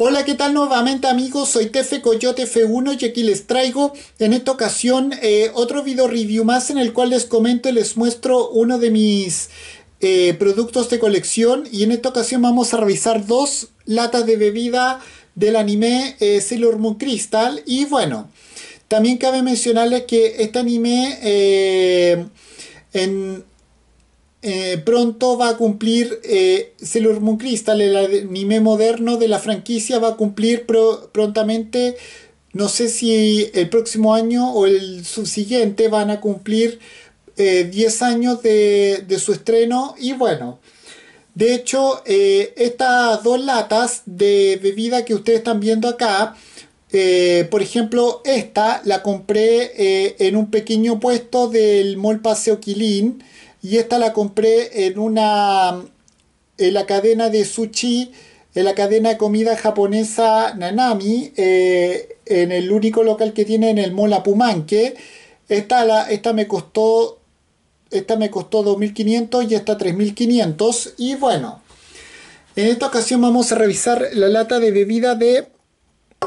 Hola, ¿qué tal nuevamente amigos? Soy Tefe Coyote F1 y aquí les traigo en esta ocasión eh, otro video review más en el cual les comento y les muestro uno de mis eh, productos de colección y en esta ocasión vamos a revisar dos latas de bebida del anime es eh, Sailor Moon Crystal y bueno, también cabe mencionarles que este anime en eh, pronto va a cumplir eh, Sailor Moon Crystal, el anime moderno de la franquicia, va a cumplir prontamente, no sé si el próximo año o el subsiguiente van a cumplir 10 eh, años de, de, su estreno y bueno. De hecho, eh, estas dos latas de bebida que ustedes están viendo acá, por ejemplo, esta la compré en un pequeño puesto del Mall Paseo Quilín y esta la compré en una en la cadena de sushi en la cadena de comida japonesa Nanami eh, en el único local que tiene en el Mola Pumanque esta, la, esta me costó esta me costó 2.500 y esta 3.500 y bueno en esta ocasión vamos a revisar la lata de bebida de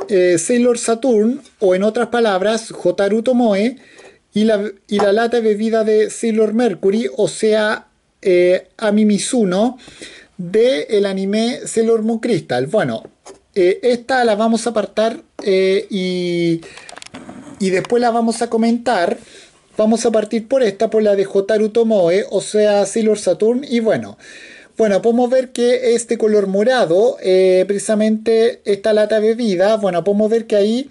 eh, Sailor Saturn o en otras palabras Jotaru Tomoe y la, lata bebida de Sailor Mercury, o sea, eh, Amimizuno, del anime Sailor Moon Crystal. Bueno, eh, esta la vamos a apartar eh, y, y después la vamos a comentar. Vamos a partir por esta, por la de Jotaru Tomoe, o sea, Sailor Saturn, y bueno. Bueno, podemos ver que este color morado, eh, precisamente esta lata bebida, bueno, podemos ver que ahí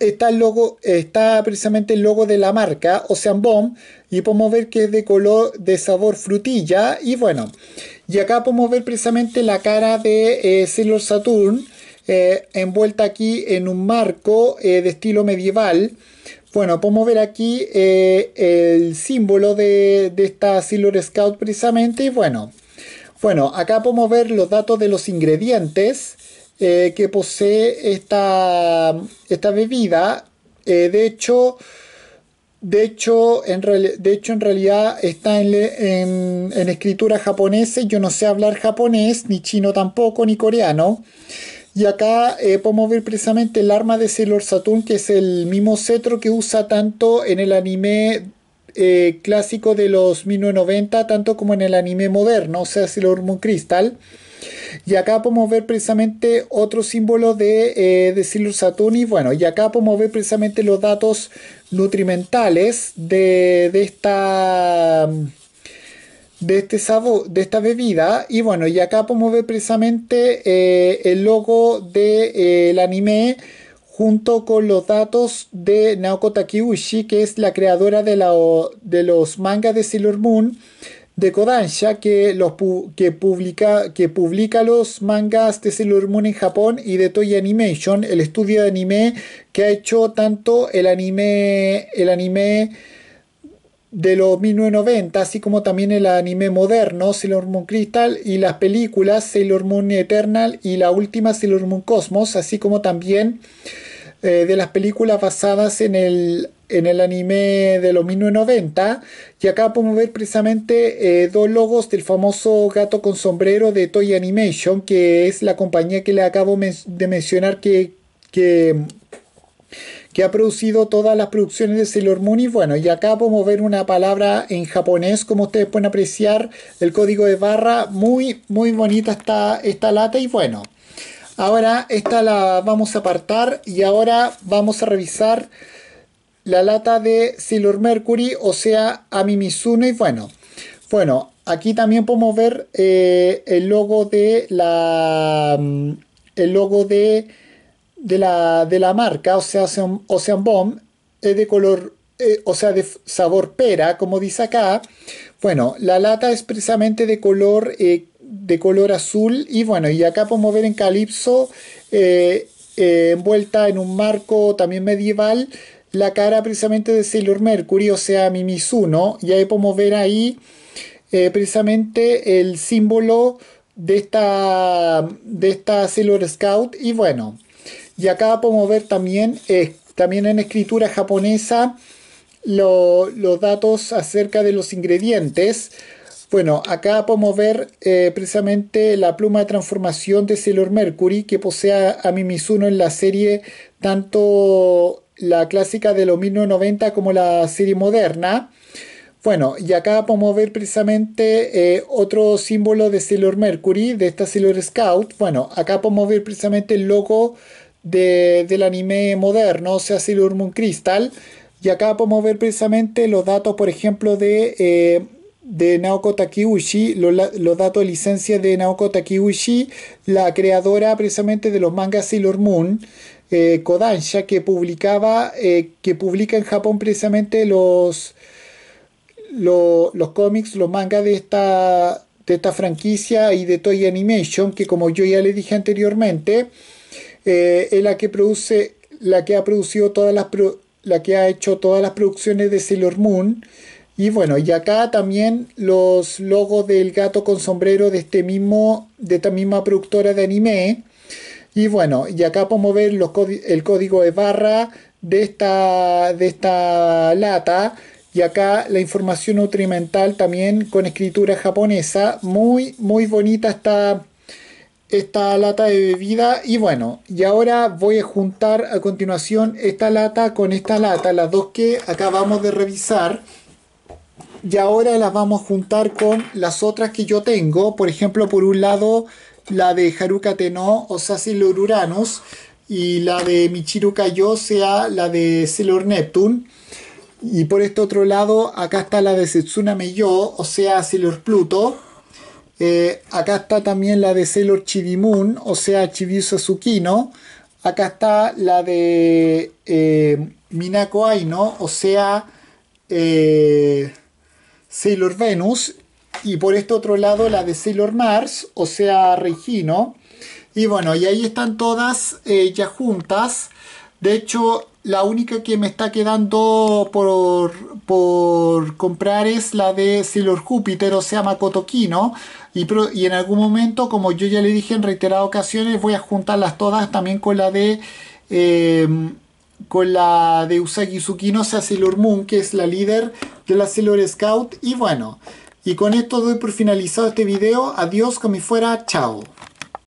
está el logo, está precisamente el logo de la marca Ocean Bomb y podemos ver que es de color de sabor frutilla y bueno, y acá podemos ver precisamente la cara de eh, Sailor Saturn eh, envuelta aquí en un marco eh, de estilo medieval. Bueno, podemos ver aquí el símbolo de, de esta Sailor Scout precisamente y bueno, bueno, acá podemos ver los datos de los ingredientes. Eh, que posee esta, bebida. Eh, de hecho, de hecho, en de hecho, en realidad está en, en, escritura japonesa. Yo no sé hablar japonés, ni chino tampoco, ni coreano. Y acá eh, podemos ver precisamente el arma de Sailor Saturn, que es el mismo cetro que usa tanto en el anime clásico de los 1990, tanto como en el anime moderno, o sea, Sailor Moon Crystal. Y acá podemos ver precisamente otro símbolo de, eh, Saturn... y Bueno, y acá podemos ver precisamente los datos nutrimentales de, esta de este de esta bebida. Y bueno, y acá podemos ver precisamente eh, el logo del de, eh, anime junto con los datos de Naoko Takeuchi, que es la creadora de, la, de los mangas de Sailor Moon de Kodansha que, publica, que publica los mangas de Sailor Moon en Japón y de Toei Animation, el estudio de anime que ha hecho tanto el anime, el anime de los 1990, así como también el anime moderno Sailor Moon Crystal y las películas Sailor Moon Eternal y la última Sailor Moon Cosmos, así como también eh, de las películas basadas en el en el anime de los 1990 y acá podemos ver precisamente eh, dos logos del famoso gato con sombrero de Toy Animation que es la compañía que le acabo de mencionar que, que, que ha producido todas las producciones de Sailor Moon y bueno y acá podemos ver una palabra en japonés como ustedes pueden apreciar el código de barra muy muy bonita está esta lata y bueno ahora esta la vamos a apartar y ahora vamos a revisar la lata de Silur Mercury, o sea, a uno Y bueno, bueno, aquí también podemos ver eh, el logo de la. Mm, el logo de, de, la, marca, o sea, Ocean, Bomb, es de color, eh, o sea, de sabor pera, como dice acá. Bueno, la lata es precisamente de color, eh, de color azul. Y bueno, y acá podemos ver en calipso... envuelta en un marco también medieval la cara precisamente de Sailor Mercury, o sea, Mimizuno, y ahí podemos ver ahí eh, precisamente el símbolo de esta, de esta Sailor Scout, y bueno, y acá podemos ver también, eh, también en escritura japonesa los datos acerca de los ingredientes. Bueno, acá podemos ver eh, precisamente la pluma de transformación de Sailor Mercury que posee a Mimizuno en la serie tanto la clásica de los 1990 como la serie moderna. Bueno, y acá podemos ver precisamente eh, otro símbolo de Sailor Mercury, de esta Sailor Scout. Bueno, acá podemos ver precisamente el logo del anime moderno, o sea, Sailor Moon Crystal. Y acá podemos ver precisamente los datos, por ejemplo, de, eh, de Naoko Takeuchi, los, los datos de licencia de Naoko Takeuchi, la creadora precisamente de los mangas Sailor Moon. Eh, Kodansha, que publicaba, eh, que publica en Japón precisamente los, los, cómics, los mangas de esta, de esta franquicia y de Toy Animation, que como yo ya le dije anteriormente, eh, es la que produce, la que ha producido todas las la que ha hecho todas las producciones de Sailor Moon. Y bueno, y acá también los logos del gato con sombrero de este mismo, de esta misma productora de anime. Y bueno, y acá podemos ver el código de barra de esta, de esta lata. Y acá la información nutrimental también con escritura japonesa. Muy, muy bonita esta, esta lata de bebida y bueno, y ahora voy a juntar a continuación esta lata con esta lata, las dos que acabamos de revisar y ahora las vamos a juntar con las otras que yo tengo, por ejemplo por un lado la de Haruka Tenno o sea, Sailor Uranus y la de Michiru Kayo sea la de Sailor Neptune. Y por este otro lado, acá está la de Setsuna Meyo, o sea, Sailor Pluto. Eh, acá está también la de Sailor Chibimun, o sea, Chibiusa Tsukino. Acá está la de eh, Minako Aino, o sea, eh, Sailor Venus y por este otro lado la de Sailor Mars, o sea, Regino. Y bueno, y ahí están todas eh, ya juntas. De hecho, la única que me está quedando por, comprar es la de Sailor Júpiter, o sea, Makoto Kino. Y, en algún momento, como yo ya le dije en reiteradas ocasiones, voy a juntarlas todas también con la de... Em, con la de Usagi Tsukino, o sea, Sailor Moon, que es la líder de la Sailor Scout. Y bueno, y con esto doy por finalizado este video. Adiós, como fuera. Chao.